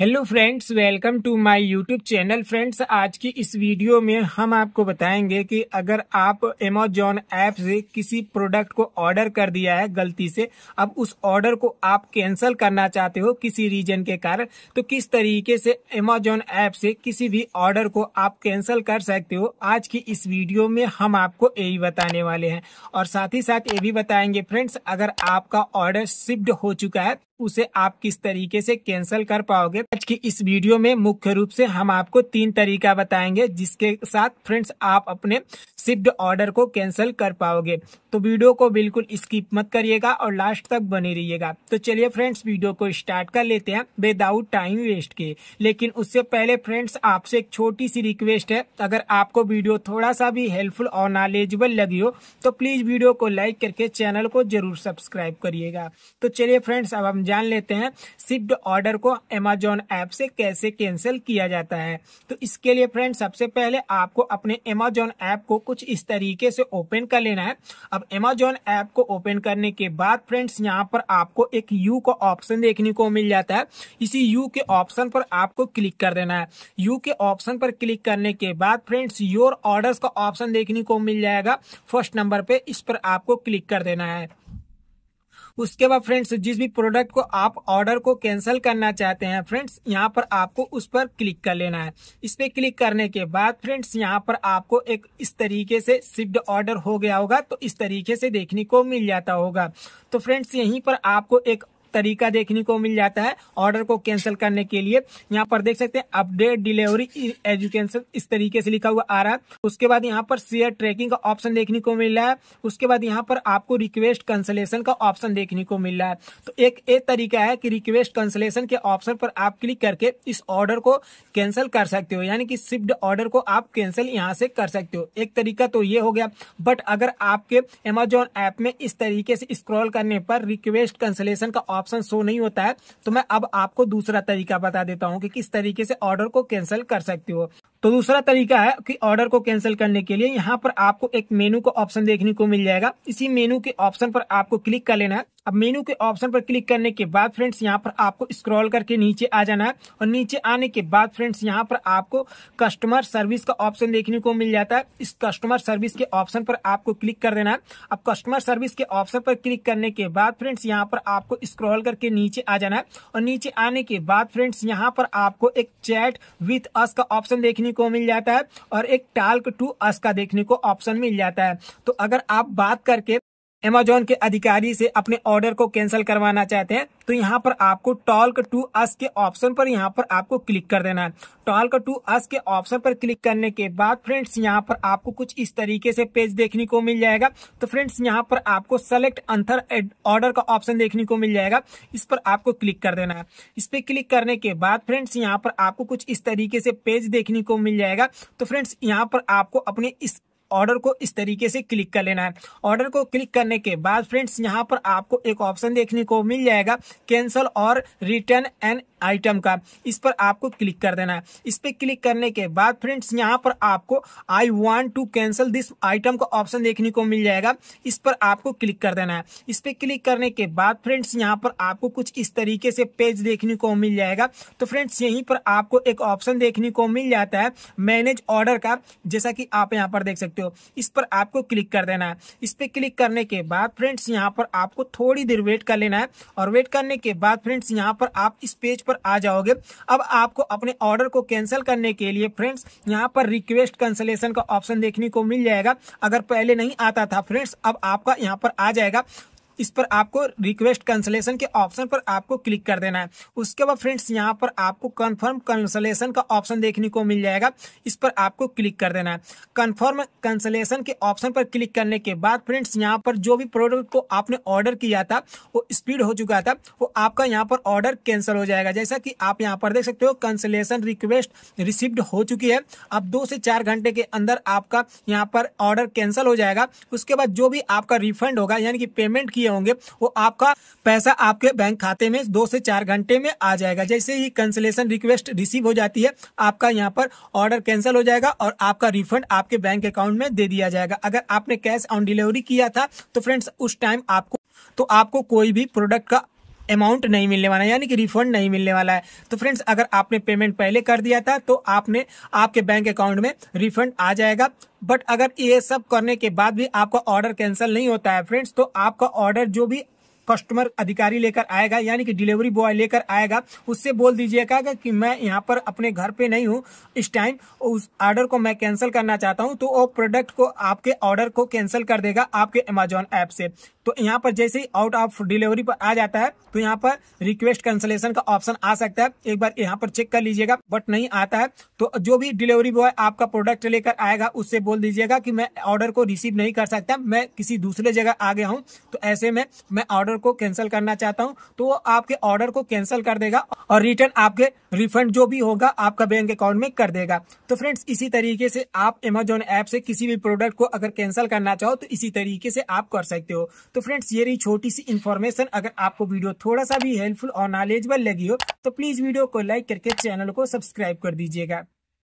hello friends welcome to my YouTube channel friends आज की इस वीडियो में हम आपको बताएंगे कि अगर आप अमेजोन ऐप से किसी प्रोडक्ट को ऑर्डर कर दिया है गलती से अब उस ऑर्डर को आप कैंसिल करना चाहते हो किसी रीजन के कारण तो किस तरीके से अमेजोन ऐप से किसी भी ऑर्डर को आप कैंसिल कर सकते हो आज की इस वीडियो में हम आपको यही बताने वाले हैं और साथ ही साथ ये भी बताएंगे फ्रेंड्स अगर आपका ऑर्डर शिफ्ट हो चुका है उसे आप किस तरीके से कैंसिल कर पाओगे आज की इस वीडियो में मुख्य रूप से हम आपको तीन तरीका बताएंगे जिसके साथ फ्रेंड्स आप अपने शिफ्ट ऑर्डर को कैंसिल कर पाओगे तो वीडियो को बिल्कुल स्किप मत करिएगा और लास्ट तक बने रहिएगा तो चलिए फ्रेंड्स वीडियो को स्टार्ट कर लेते हैं विदाउट टाइम वेस्ट के लेकिन उससे पहले फ्रेंड्स आपसे एक छोटी सी रिक्वेस्ट है अगर आपको वीडियो थोड़ा सा भी हेल्पफुल और नॉलेजेबल लगी हो तो प्लीज वीडियो को लाइक करके चैनल को जरूर सब्सक्राइब करिएगा तो चलिए फ्रेंड्स अब हम जान लेते हैं शिफ्ट ऑर्डर को अमेजोन ऐप से कैसे कैंसिल किया जाता है तो इसके लिए फ्रेंड सबसे पहले आपको अपने अमेजोन ऐप को कुछ इस तरीके से ओपन कर लेना है अब अमेजोन ऐप को ओपन करने के बाद फ्रेंड्स यहाँ पर आपको एक यू का ऑप्शन देखने को मिल जाता है इसी यू के ऑप्शन पर आपको क्लिक कर देना है यू के ऑप्शन पर क्लिक करने के बाद फ्रेंड्स योर ऑर्डर्स का ऑप्शन देखने को मिल जाएगा फर्स्ट नंबर पे इस पर आपको क्लिक कर देना है उसके बाद फ्रेंड्स जिस भी प्रोडक्ट को आप ऑर्डर को कैंसिल करना चाहते हैं फ्रेंड्स यहाँ पर आपको उस पर क्लिक कर लेना है इस पर क्लिक करने के बाद फ्रेंड्स यहाँ पर आपको एक इस तरीके से शिफ्ट ऑर्डर हो गया होगा तो इस तरीके से देखने को मिल जाता होगा तो फ्रेंड्स यहीं पर आपको एक तरीका देखने को मिल जाता है ऑर्डर को कैंसिल करने के लिए यहाँ पर देख सकते हैं अपडेट डिलीवरी एजुकेशन इस तरीके से लिखा हुआ आ रहा है उसके बाद यहाँ पर शेयर ट्रैकिंग का ऑप्शन देखने को मिल रहा है उसके बाद यहाँ पर आपको रिक्वेस्ट कंसलेशन का ऑप्शन देखने को मिल रहा है तो एक एक तरीका है कि रिक्वेस्ट कंसलेशन के ऑप्शन पर आप क्लिक करके इस ऑर्डर को कैंसिल कर सकते हो यानी कि शिफ्ट ऑर्डर को आप कैंसिल यहाँ से कर सकते हो एक तरीका तो ये हो गया बट अगर आपके एमेजोन ऐप में इस तरीके से स्क्रॉल करने पर रिक्वेस्ट कंसलेशन का ऑप्शन शो नहीं होता है तो मैं अब आपको दूसरा तरीका बता देता हूँ कि किस तरीके से ऑर्डर को कैंसिल कर सकते हो तो दूसरा तरीका है कि ऑर्डर को कैंसिल करने के लिए यहाँ पर आपको एक मेनू का ऑप्शन देखने को मिल जाएगा इसी मेनू के ऑप्शन पर आपको क्लिक कर लेना है अब मेनू के ऑप्शन पर क्लिक करने के बाद फ्रेंड्स यहाँ पर आपको स्क्रॉल करके नीचे आ जाना है और नीचे आने के बाद फ्रेंड्स यहाँ पर आपको कस्टमर सर्विस का ऑप्शन देखने को मिल जाता है इस कस्टमर सर्विस के ऑप्शन पर आपको क्लिक कर देना है अब कस्टमर सर्विस के ऑप्शन पर क्लिक करने के बाद फ्रेंड्स यहाँ पर आपको स्क्रॉल करके नीचे आ जाना है और नीचे आने के बाद फ्रेंड्स यहाँ पर आपको एक चैट विथ अस का ऑप्शन देखने को मिल जाता है और एक टाल्क टू अस का देखने को ऑप्शन मिल जाता है तो अगर आप बात करके अमेजोन के अधिकारी से अपने ऑर्डर को कैंसिल करवाना चाहते हैं तो यहाँ पर आपको टॉल्क टू अस के ऑप्शन पर यहाँ पर आपको क्लिक कर देना है टॉल्क टू अस के ऑप्शन पर क्लिक करने के बाद फ्रेंड्स यहाँ पर आपको कुछ इस तरीके से पेज देखने को मिल जाएगा तो फ्रेंड्स यहाँ पर आपको सेलेक्ट अंथर ऑर्डर का ऑप्शन देखने को मिल जाएगा इस पर आपको क्लिक कर देना है इस पर क्लिक करने के बाद फ्रेंड्स यहाँ पर आपको कुछ इस तरीके से पेज देखने को मिल जाएगा तो फ्रेंड्स यहाँ पर आपको अपने इस ऑर्डर को इस तरीके से क्लिक कर लेना है ऑर्डर को क्लिक करने के बाद फ्रेंड्स यहाँ पर आपको एक ऑप्शन देखने को मिल जाएगा कैंसल और रिटर्न एंड आइटम का इस पर आपको क्लिक कर देना है इस पर क्लिक करने के बाद फ्रेंड्स यहाँ पर आपको I want to cancel this item का ऑप्शन देखने को मिल जाएगा इस पर आपको क्लिक कर देना है इस पर क्लिक करने के बाद फ्रेंड्स यहाँ पर आपको कुछ इस तरीके से पेज देखने को मिल जाएगा तो फ्रेंड्स यहीं पर आपको एक ऑप्शन देखने को मिल जाता है मैनेज ऑर्डर का जैसा कि आप यहाँ पर देख सकते हो इस पर आपको क्लिक कर देना है इस पर क्लिक करने के बाद फ्रेंड्स यहाँ पर आपको थोड़ी देर वेट कर लेना है और वेट करने के बाद फ्रेंड्स यहाँ पर आप इस पेज पर पर आ जाओगे अब आपको अपने ऑर्डर को कैंसिल करने के लिए फ्रेंड्स यहाँ पर रिक्वेस्ट कैंसलेशन का ऑप्शन देखने को मिल जाएगा अगर पहले नहीं आता था फ्रेंड्स अब आपका यहाँ पर आ जाएगा इस पर आपको रिक्वेस्ट कैंसलेशन के ऑप्शन पर आपको क्लिक कर देना है उसके बाद फ्रेंड्स यहाँ पर आपको कन्फर्म कैंसलेशन का ऑप्शन देखने को मिल जाएगा इस पर आपको क्लिक कर देना है कन्फर्म कैंसलेशन के ऑप्शन पर क्लिक करने के बाद फ्रेंड्स यहाँ पर जो भी प्रोडक्ट को आपने ऑर्डर किया था वो स्पीड हो चुका था वो आपका यहाँ पर ऑर्डर कैंसिल हो जाएगा जैसा कि आप यहाँ पर देख सकते हो कैंसलेशन रिक्वेस्ट रिसिप्ड हो चुकी है अब दो से चार घंटे के अंदर आपका यहाँ पर ऑर्डर कैंसिल हो जाएगा उसके बाद जो भी आपका रिफंड होगा यानी कि पेमेंट किया किए होंगे वो आपका पैसा आपके बैंक खाते में दो से चार घंटे में आ जाएगा जैसे ही कैंसिलेशन रिक्वेस्ट रिसीव हो जाती है आपका यहाँ पर ऑर्डर कैंसिल हो जाएगा और आपका रिफंड आपके बैंक अकाउंट में दे दिया जाएगा अगर आपने कैश ऑन डिलीवरी किया था तो फ्रेंड्स उस टाइम आपको तो आपको कोई भी प्रोडक्ट का अमाउंट नहीं मिलने वाला यानी कि रिफंड नहीं मिलने वाला है तो फ्रेंड्स अगर आपने पेमेंट पहले कर दिया था तो आपने आपके बैंक अकाउंट में रिफंड आ जाएगा बट अगर ये सब करने के बाद भी आपका ऑर्डर कैंसिल नहीं होता है फ्रेंड्स तो आपका ऑर्डर जो भी कस्टमर अधिकारी लेकर आएगा यानी कि डिलीवरी बॉय लेकर आएगा उससे बोल दीजिएगा कि मैं यहाँ पर अपने घर पे नहीं हूँ इस टाइम उस ऑर्डर को मैं कैंसिल करना चाहता हूँ तो वो प्रोडक्ट को आपके ऑर्डर को कैंसिल कर देगा आपके अमेजोन ऐप से तो यहाँ पर जैसे ही आउट ऑफ डिलीवरी पर आ जाता है तो यहाँ पर रिक्वेस्ट कैंसिलेशन का ऑप्शन आ सकता है एक बार यहाँ पर चेक कर लीजिएगा बट नहीं आता है तो जो भी डिलीवरी बॉय आपका प्रोडक्ट लेकर आएगा उससे बोल दीजिएगा कि मैं ऑर्डर को रिसीव नहीं कर सकता मैं किसी दूसरे जगह आ गया हूँ तो ऐसे में मैं ऑर्डर ऑर्डर को कैंसिल करना चाहता हूँ तो वो आपके ऑर्डर को कैंसिल कर देगा और रिटर्न आपके रिफंड जो भी होगा आपका बैंक अकाउंट में कर देगा तो फ्रेंड्स इसी तरीके से आप एमेजोन ऐप से किसी भी प्रोडक्ट को अगर कैंसिल करना चाहो तो इसी तरीके से आप कर सकते हो तो फ्रेंड्स ये रही छोटी सी इन्फॉर्मेशन अगर आपको वीडियो थोड़ा सा भी हेल्पफुल और नॉलेजेबल लगी हो तो प्लीज वीडियो को लाइक करके चैनल को सब्सक्राइब कर दीजिएगा